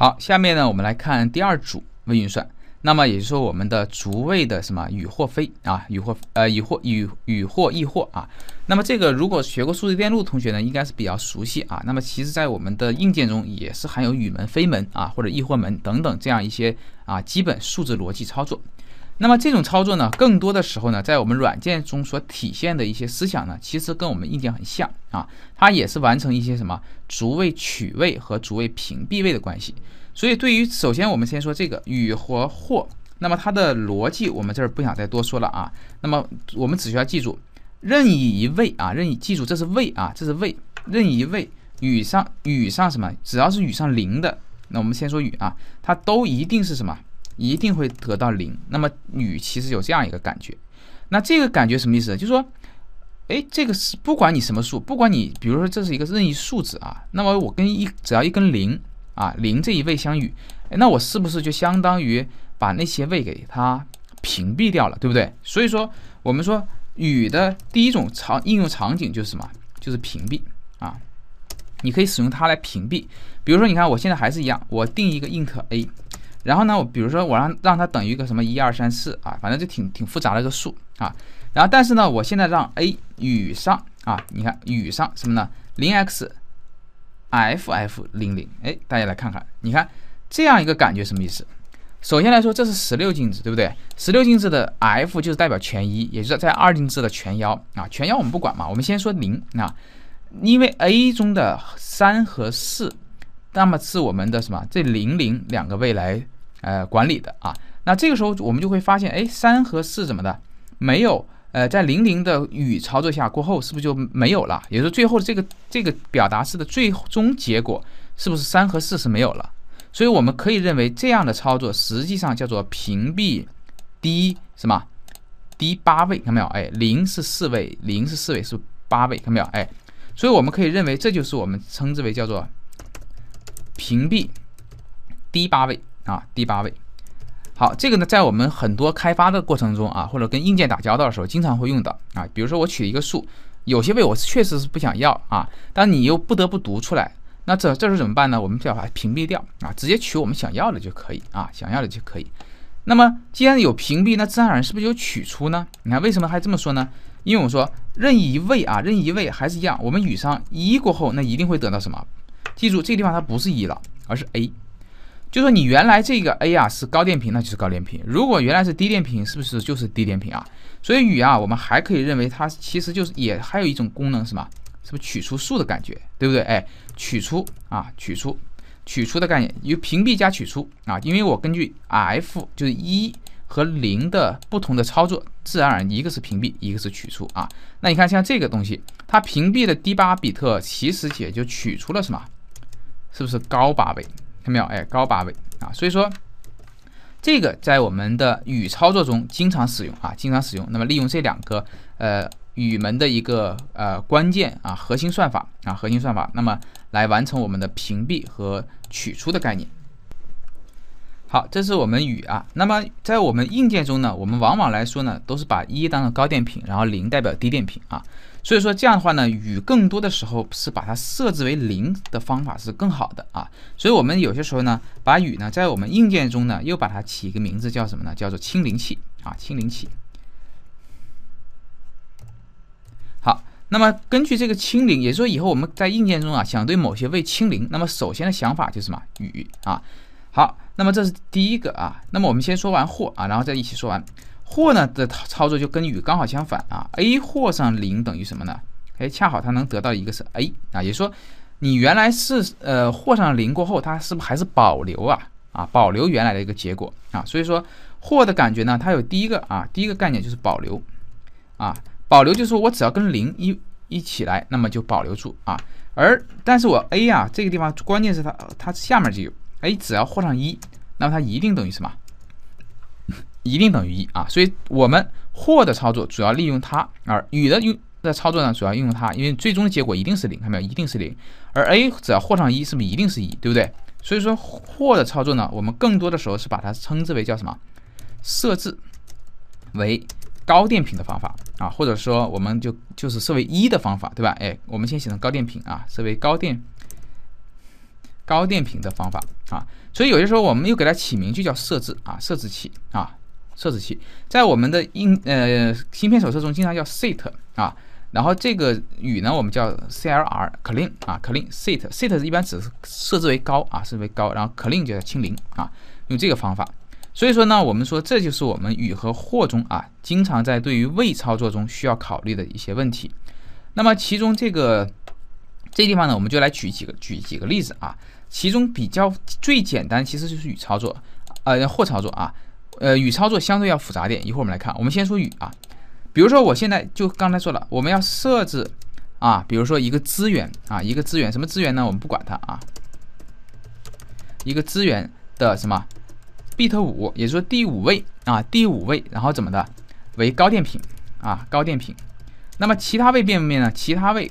好，下面呢，我们来看第二组微运算。那么也就是说，我们的逐位的什么与或非啊，与或呃与或与与或异或啊。那么这个如果学过数字电路同学呢，应该是比较熟悉啊。那么其实在我们的硬件中也是含有与门、非门啊，或者异或门等等这样一些啊基本数字逻辑操作。那么这种操作呢，更多的时候呢，在我们软件中所体现的一些思想呢，其实跟我们硬件很像啊，它也是完成一些什么逐位取位和逐位屏蔽位的关系。所以对于首先我们先说这个与和或，那么它的逻辑我们这儿不想再多说了啊。那么我们只需要记住任意一位啊，任意记住这是位啊，这是位，任意位与上与上什么，只要是与上零的，那我们先说与啊，它都一定是什么？一定会得到零。那么与其实有这样一个感觉，那这个感觉什么意思？就是说，哎，这个是不管你什么数，不管你比如说这是一个任意数字啊，那么我跟一只要一跟零啊零这一位相遇，那我是不是就相当于把那些位给它屏蔽掉了，对不对？所以说我们说与的第一种场应用场景就是什么？就是屏蔽啊，你可以使用它来屏蔽。比如说你看我现在还是一样，我定一个 int a。然后呢，我比如说我让让它等于一个什么一二三四啊，反正就挺挺复杂的一个数啊。然后但是呢，我现在让 a 与上啊，你看与上什么呢？零 xff 零零，哎，大家来看看，你看这样一个感觉什么意思？首先来说，这是十六进制，对不对？十六进制的 f 就是代表全一，也就是在二进制的全幺啊，全幺我们不管嘛，我们先说零啊，因为 a 中的三和四。那么是我们的什么？这零零两个位来，呃，管理的啊。那这个时候我们就会发现，哎，三和四怎么的没有？呃，在零零的与操作下过后，是不是就没有了？也就是最后这个这个表达式的最终结果是不是三和四是没有了？所以我们可以认为这样的操作实际上叫做屏蔽低什么低八位，看到没有？哎，零是四位，零是四位是八位，看到没有？哎，所以我们可以认为这就是我们称之为叫做。屏蔽第八位啊，第八位。好，这个呢，在我们很多开发的过程中啊，或者跟硬件打交道的时候，经常会用到啊。比如说我取一个数，有些位我确实是不想要啊，但你又不得不读出来，那这这时候怎么办呢？我们就要把它屏蔽掉啊，直接取我们想要的就可以啊，想要的就可以。那么既然有屏蔽，那自然而然是不是有取出呢？你看为什么还这么说呢？因为我说任意一位啊，任意一位还是一样，我们与上一过后，那一定会得到什么？记住，这个地方它不是一了，而是 a，就说你原来这个 a 啊是高电平，那就是高电平。如果原来是低电平，是不是就是低电平啊？所以与啊，我们还可以认为它其实就是也还有一种功能，什么？是不是取出数的感觉，对不对？哎，取出啊，取出，取出的概念，有屏蔽加取出啊。因为我根据 f 就是一和零的不同的操作，自然而然一个是屏蔽，一个是取出啊。那你看像这个东西，它屏蔽的低八比特，其实也就取出了什么？是不是高八位？看到没有？哎，高八位啊！所以说这个在我们的语操作中经常使用啊，经常使用。那么利用这两个呃语门的一个呃关键啊核心算法啊核心算法，那么来完成我们的屏蔽和取出的概念。好，这是我们语啊。那么在我们硬件中呢，我们往往来说呢，都是把一当成高电平，然后零代表低电平啊。所以说这样的话呢，雨更多的时候是把它设置为零的方法是更好的啊。所以我们有些时候呢，把雨呢，在我们硬件中呢，又把它起一个名字叫什么呢？叫做清零器啊，清零器。好，那么根据这个清零，也就是说以后我们在硬件中啊，想对某些位清零，那么首先的想法就是什么雨啊？好，那么这是第一个啊。那么我们先说完或啊，然后再一起说完。或呢的操作就跟与刚好相反啊，A 或上零等于什么呢？哎，恰好它能得到一个是 A 啊，也说你原来是呃或上零过后，它是不是还是保留啊？啊，保留原来的一个结果啊，所以说或的感觉呢，它有第一个啊，第一个概念就是保留啊，保留就是我只要跟零一一起来，那么就保留住啊，而但是我 A 啊这个地方关键是它它下面就有，A 只要或上一，那么它一定等于什么？一定等于一啊，所以我们或的操作主要利用它，而与的用的操作呢，主要利用它，因为最终的结果一定是零，看到没有？一定是零，而 A 只要或上一，是不是一定是一？对不对？所以说或的操作呢，我们更多的时候是把它称之为叫什么？设置为高电平的方法啊，或者说我们就就是设为一的方法，对吧？哎，我们先写成高电平啊，设为高电高电平的方法啊，所以有些时候我们又给它起名就叫设置啊，设置器啊。设置器在我们的硬呃芯片手册中经常叫 set 啊，然后这个语呢我们叫 clr clean 啊 clean set set 一般只是设置为高啊设置为高，然后 clean 就叫清零啊，用这个方法。所以说呢，我们说这就是我们与和或中啊，经常在对于未操作中需要考虑的一些问题。那么其中这个这地方呢，我们就来举几个举几个例子啊，其中比较最简单其实就是与操作呃或操作啊。呃，语操作相对要复杂点，一会儿我们来看。我们先说语啊，比如说我现在就刚才说了，我们要设置啊，比如说一个资源啊，一个资源，什么资源呢？我们不管它啊，一个资源的什么 bit 五，也就是第五位啊，第五位，然后怎么的为高电平啊，高电平。那么其他位变不变呢？其他位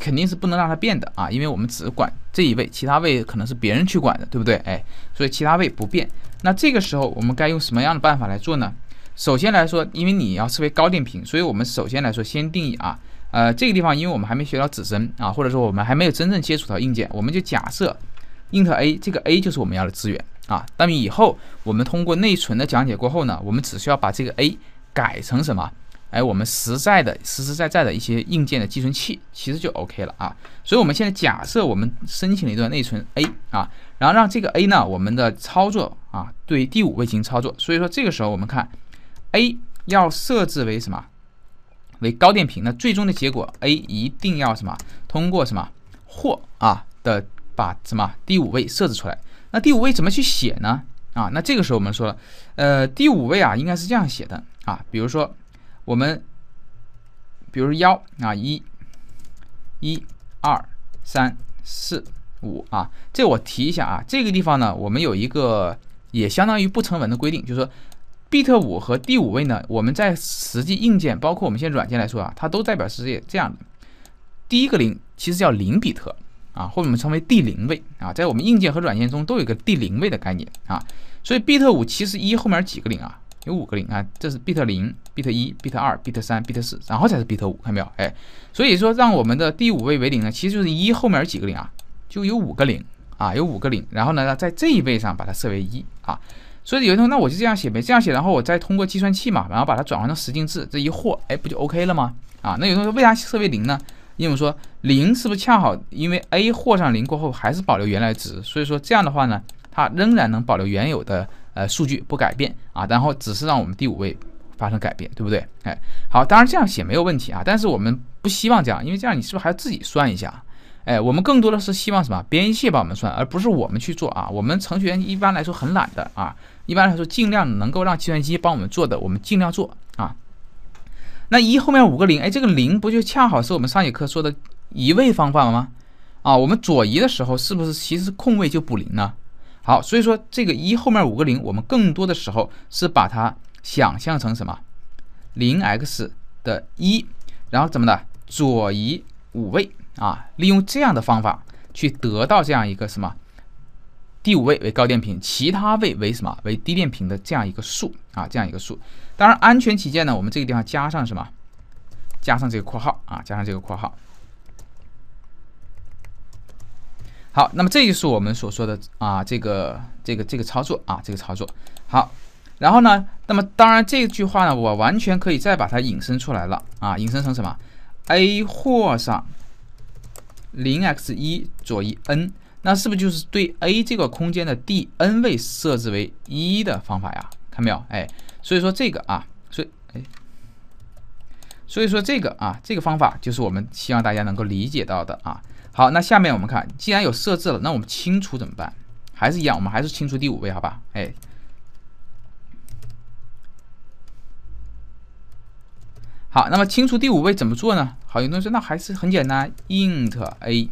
肯定是不能让它变的啊，因为我们只管这一位，其他位可能是别人去管的，对不对？哎，所以其他位不变。那这个时候，我们该用什么样的办法来做呢？首先来说，因为你要设为高电平，所以我们首先来说先定义啊，呃，这个地方，因为我们还没学到指针啊，或者说我们还没有真正接触到硬件，我们就假设，int a 这个 a 就是我们要的资源啊。那么以后我们通过内存的讲解过后呢，我们只需要把这个 a 改成什么？哎，我们实在的、实实在在的一些硬件的寄存器，其实就 OK 了啊。所以，我们现在假设我们申请了一段内存 A 啊，然后让这个 A 呢，我们的操作啊，对第五位进行操作。所以说，这个时候我们看 A 要设置为什么为高电平？那最终的结果 A 一定要什么通过什么或啊的把什么第五位设置出来？那第五位怎么去写呢？啊，那这个时候我们说了，呃，第五位啊，应该是这样写的啊，比如说。我们，比如说幺啊，一，一，二，三，四，五啊，这我提一下啊，这个地方呢，我们有一个也相当于不成文的规定，就是说，比特五和第五位呢，我们在实际硬件，包括我们现在软件来说啊，它都代表是这样的，第一个零其实叫零比特啊，或者我们称为第零位啊，在我们硬件和软件中都有一个第零位的概念啊，所以比特五其实一后面几个零啊。有五个零啊，这是比特零、比特一、比特二、比特三、比特四，然后才是比特五，看到没有？哎，所以说让我们的第五位为零呢，其实就是一后面有几个零啊，就有五个零啊，有五个零。然后呢，在这一位上把它设为一啊。所以有同学，那我就这样写呗，这样写，然后我再通过计算器嘛，然后把它转换成十进制，这一或，哎，不就 OK 了吗？啊，那有同学为啥设为零呢？因为我说零是不是恰好因为 A 或上零过后还是保留原来值，所以说这样的话呢，它仍然能保留原有的。呃，数据不改变啊，然后只是让我们第五位发生改变，对不对？哎，好，当然这样写没有问题啊，但是我们不希望这样，因为这样你是不是还要自己算一下？哎，我们更多的是希望什么？编译器帮我们算，而不是我们去做啊。我们程序员一般来说很懒的啊，一般来说尽量能够让计算机帮我们做的，我们尽量做啊。那一后面五个零，哎，这个零不就恰好是我们上节课说的移位方法吗？啊，我们左移的时候是不是其实空位就补零呢？好，所以说这个一后面五个零，我们更多的时候是把它想象成什么？零 x 的一，然后怎么的？左移五位啊，利用这样的方法去得到这样一个什么？第五位为高电平，其他位为什么为低电平的这样一个数啊？这样一个数。当然安全起见呢，我们这个地方加上什么？加上这个括号啊，加上这个括号。好，那么这就是我们所说的啊，这个这个这个操作啊，这个操作。好，然后呢，那么当然这句话呢，我完全可以再把它引申出来了啊，引申成什么？A 或上零 x 一左一 n，那是不是就是对 A 这个空间的第 n 位设置为一的方法呀？看到没有？哎，所以说这个啊，所以哎，所以说这个啊，这个方法就是我们希望大家能够理解到的啊。好，那下面我们看，既然有设置了，那我们清除怎么办？还是一样，我们还是清除第五位，好吧？哎，好，那么清除第五位怎么做呢？好，有同学说那还是很简单，int a，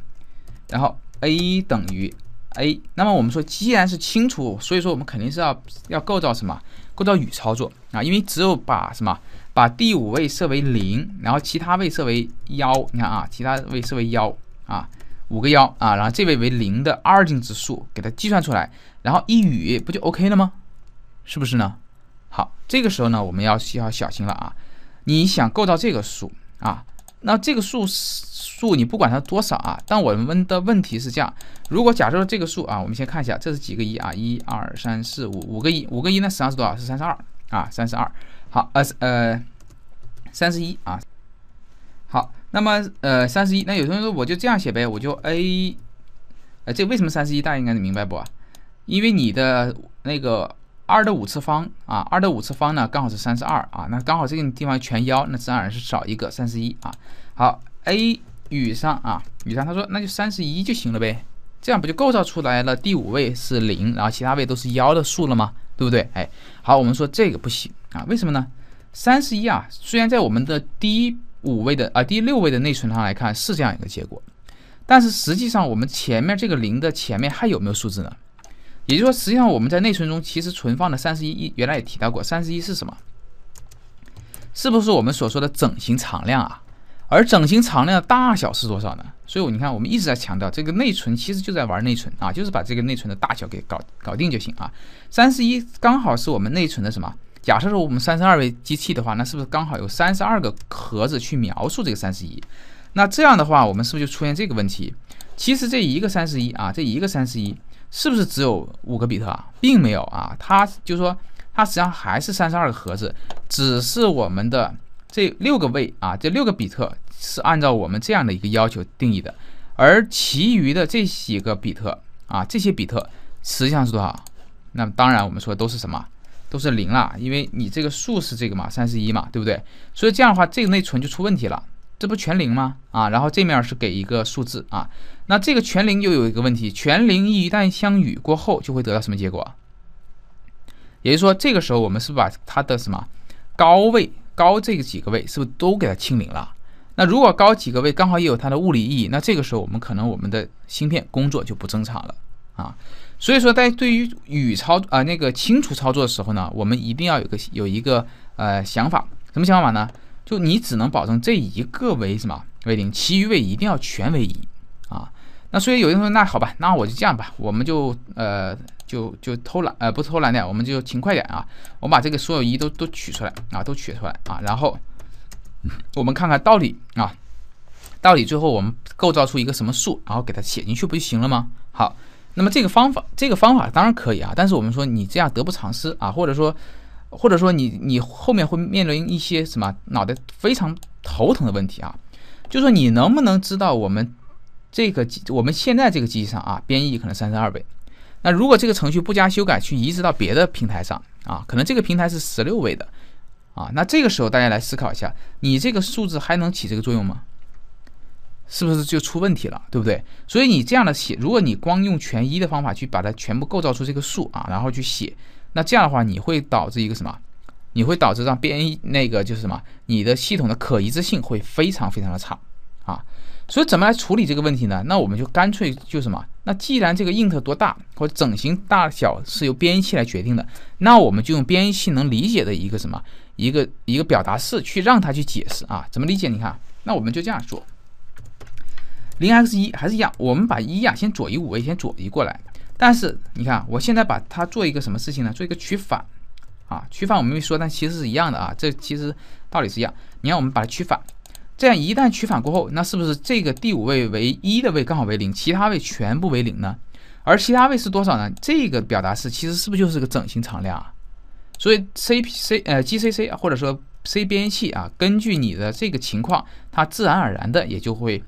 然后 a 等于 a。那么我们说，既然是清除，所以说我们肯定是要要构造什么？构造与操作啊，因为只有把什么把第五位设为零，然后其他位设为幺。你看啊，其他位设为幺。啊，五个幺啊，然后这位为零的二进制数给它计算出来，然后一与不就 OK 了吗？是不是呢？好，这个时候呢，我们要需要小心了啊！你想构造这个数啊，那这个数数你不管它多少啊，但我们的问题是这样：如果假设这个数啊，我们先看一下，这是几个一啊？一二三四五，五个一，五个一呢实际上是多少？是三十二啊，三十二。好，呃呃，三十一啊，好。那么，呃，三十一。那有同学说，我就这样写呗，我就 a，呃，这为什么三十一？大家应该明白不？因为你的那个二的五次方啊，二的五次方呢，刚好是三十二啊，那刚好这个地方全幺，那自然是少一个三十一啊。好，a 与上啊，与上他说那就三十一就行了呗，这样不就构造出来了第五位是零，然后其他位都是幺的数了吗？对不对？哎，好，我们说这个不行啊，为什么呢？三十一啊，虽然在我们的第一。五位的啊，第六位的内存上来看是这样一个结果，但是实际上我们前面这个零的前面还有没有数字呢？也就是说，实际上我们在内存中其实存放的三十一，原来也提到过，三十一是什么？是不是我们所说的整形常量啊？而整形常量的大小是多少呢？所以你看，我们一直在强调，这个内存其实就在玩内存啊，就是把这个内存的大小给搞搞定就行啊。三十一刚好是我们内存的什么？假设说我们三十二位机器的话，那是不是刚好有三十二个盒子去描述这个三十一？那这样的话，我们是不是就出现这个问题？其实这一个三十一啊，这一个三十一是不是只有五个比特啊？并没有啊，它就是说它实际上还是三十二个盒子，只是我们的这六个位啊，这六个比特是按照我们这样的一个要求定义的，而其余的这几个比特啊，这些比特实际上是多少？那么当然我们说都是什么？都是零了，因为你这个数是这个嘛，三十一嘛，对不对？所以这样的话，这个内存就出问题了，这不全零吗？啊，然后这面是给一个数字啊，那这个全零又有一个问题，全零一旦相遇过后，就会得到什么结果？也就是说，这个时候我们是把它的什么高位高这个几个位是不是都给它清零了？那如果高几个位刚好也有它的物理意义，那这个时候我们可能我们的芯片工作就不正常了啊。所以说，在对于与操啊那个清除操作的时候呢，我们一定要有个有一个呃想法，什么想法呢？就你只能保证这一个为什么为零，其余位一定要全为一啊。那所以有的同学，那好吧，那我就这样吧，我们就呃就就偷懒呃不偷懒点，我们就勤快点啊，我把这个所有一都都取出来啊，都取出来啊，然后我们看看到底啊到底最后我们构造出一个什么数，然后给它写进去不就行了吗？好。那么这个方法，这个方法当然可以啊，但是我们说你这样得不偿失啊，或者说，或者说你你后面会面临一些什么脑袋非常头疼的问题啊，就说你能不能知道我们这个我们现在这个机器上啊，编译可能三十二位，那如果这个程序不加修改去移植到别的平台上啊，可能这个平台是十六位的啊，那这个时候大家来思考一下，你这个数字还能起这个作用吗？是不是就出问题了，对不对？所以你这样的写，如果你光用全一的方法去把它全部构造出这个数啊，然后去写，那这样的话你会导致一个什么？你会导致让编译那个就是什么？你的系统的可移植性会非常非常的差啊！所以怎么来处理这个问题呢？那我们就干脆就什么？那既然这个 int 多大或者整形大小是由编译器来决定的，那我们就用编译器能理解的一个什么一个一个表达式去让它去解释啊？怎么理解？你看，那我们就这样做。零 x 一还是一样，我们把一呀先左移五位，先左移过来。但是你看，我现在把它做一个什么事情呢？做一个取反啊，取反我们没说，但其实是一样的啊，这其实道理是一样。你看，我们把它取反，这样一旦取反过后，那是不是这个第五位为一的位刚好为零，其他位全部为零呢？而其他位是多少呢？这个表达式其实是不是就是个整形常量啊？所以 C P C 呃 G C C 啊，或者说 C 编译器啊，根据你的这个情况，它自然而然的也就会。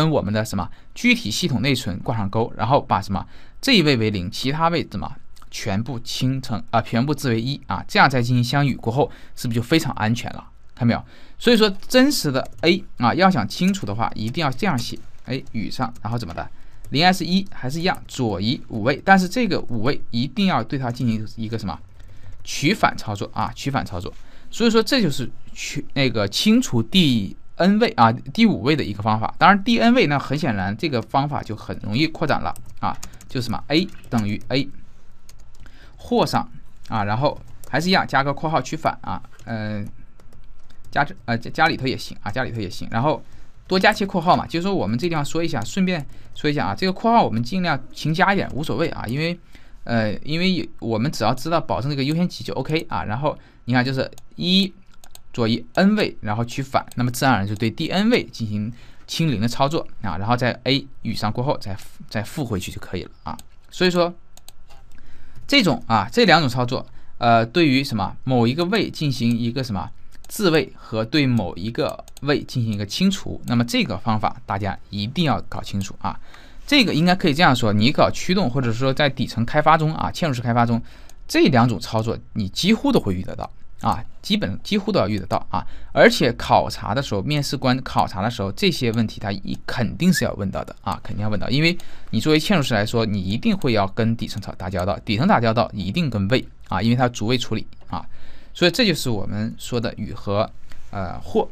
跟我们的什么具体系统内存挂上钩，然后把什么这一位为零，其他位怎么全部清成啊，全部置为一啊，这样再进行相与过后，是不是就非常安全了？看到没有？所以说真实的 A 啊，要想清楚的话，一定要这样写，哎，与上，然后怎么的？零 S 一，还是一样，左移五位，但是这个五位一定要对它进行一个什么取反操作啊，取反操作。所以说这就是取那个清除第。n 位啊，第五位的一个方法。当然，第 n 位那很显然，这个方法就很容易扩展了啊。就什么 a 等于 a，或上啊，然后还是一样，加个括号取反啊。嗯，加这呃加里头也行啊，加里头也行。然后多加些括号嘛，就说我们这地方说一下，顺便说一下啊，这个括号我们尽量勤加一点，无所谓啊。因为呃，因为我们只要知道保证这个优先级就 OK 啊。然后你看就是一。做一 n 位，然后取反，那么自然而然就对第 n 位进行清零的操作啊，然后在 A 与上过后，再再复回去就可以了啊。所以说，这种啊这两种操作，呃，对于什么某一个位进行一个什么自位和对某一个位进行一个清除，那么这个方法大家一定要搞清楚啊。这个应该可以这样说，你搞驱动或者说在底层开发中啊，嵌入式开发中，这两种操作你几乎都会遇得到。啊，基本几乎都要遇得到啊，而且考察的时候，面试官考察的时候，这些问题他一肯定是要问到的啊，肯定要问到，因为你作为嵌入式来说，你一定会要跟底层操打交道，底层打交道一定跟位啊，因为它逐位处理啊，所以这就是我们说的与和，呃或。